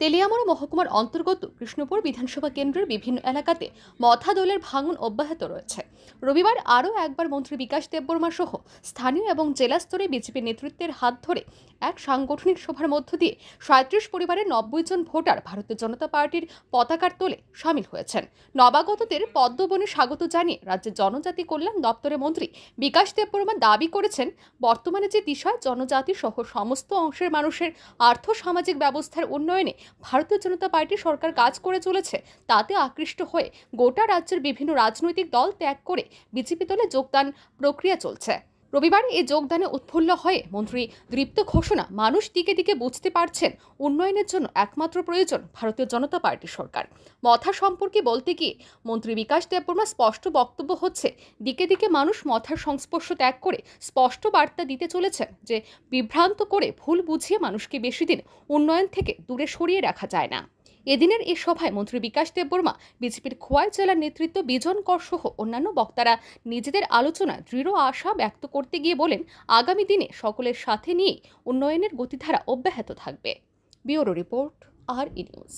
তেলিয়ামোড়া মহকুমার অন্তর্গত কৃষ্ণপুর বিধানসভা কেন্দ্রের বিভিন্ন এলাকাতে মথা দলের ভাঙন অব্যাহত রয়েছে রবিবার আরও একবার মন্ত্রী বিকাশ দেববর্মা সহ স্থানীয় এবং জেলা স্তরে বিজেপির নেতৃত্বের হাত ধরে এক সাংগঠনিক সভার মধ্য দিয়ে সাঁত্রিশ পরিবারের নব্বই জন ভোটার ভারতীয় জনতা পার্টির পতাকার তোলে সামিল হয়েছেন নবাগতদের পদ্মবনে স্বাগত জানিয়ে রাজ্যের জনজাতি কল্যাণ দপ্তরের মন্ত্রী বিকাশ দেববর্মা দাবি করেছেন বর্তমানে যে দিশায় জনজাতি সহ সমস্ত অংশের মানুষের আর্থ সামাজিক ব্যবস্থার উন্নয়নে ভারতীয় জনতা পার্টি সরকার কাজ করে চলেছে তাতে আকৃষ্ট হয়ে গোটা রাজ্যের বিভিন্ন রাজনৈতিক দল ত্যাগ করে করে বিজেপি দলে যোগদান প্রক্রিয়া চলছে রবিবার এই যোগদানে উৎফুল্ল হয়ে মন্ত্রী দৃপ্ত ঘোষণা মানুষ দিকে দিকে বুঝতে পারছেন উন্নয়নের জন্য একমাত্র প্রয়োজন ভারতীয় জনতা পার্টি সরকার মথা সম্পর্কে বলতে গিয়ে মন্ত্রী বিকাশ দেববর্মা স্পষ্ট বক্তব্য হচ্ছে দিকে দিকে মানুষ মথার সংস্পর্শ ত্যাগ করে স্পষ্ট বার্তা দিতে চলেছেন যে বিভ্রান্ত করে ভুল বুঝিয়ে মানুষকে বেশি দিন উন্নয়ন থেকে দূরে সরিয়ে রাখা যায় না এদিনের এই সভায় মন্ত্রী বিকাশ দেববর্মা বিজেপির খোয়াই জেলার নেতৃত্ব বিজন কর সহ অন্যান্য বক্তারা নিজেদের আলোচনা দৃঢ় আশা ব্যক্ত করতে গিয়ে বলেন আগামী দিনে সকলের সাথে নিয়ে উন্নয়নের গতিধারা অব্যাহত থাকবে ব্যুরো রিপোর্ট আর ই নিউজ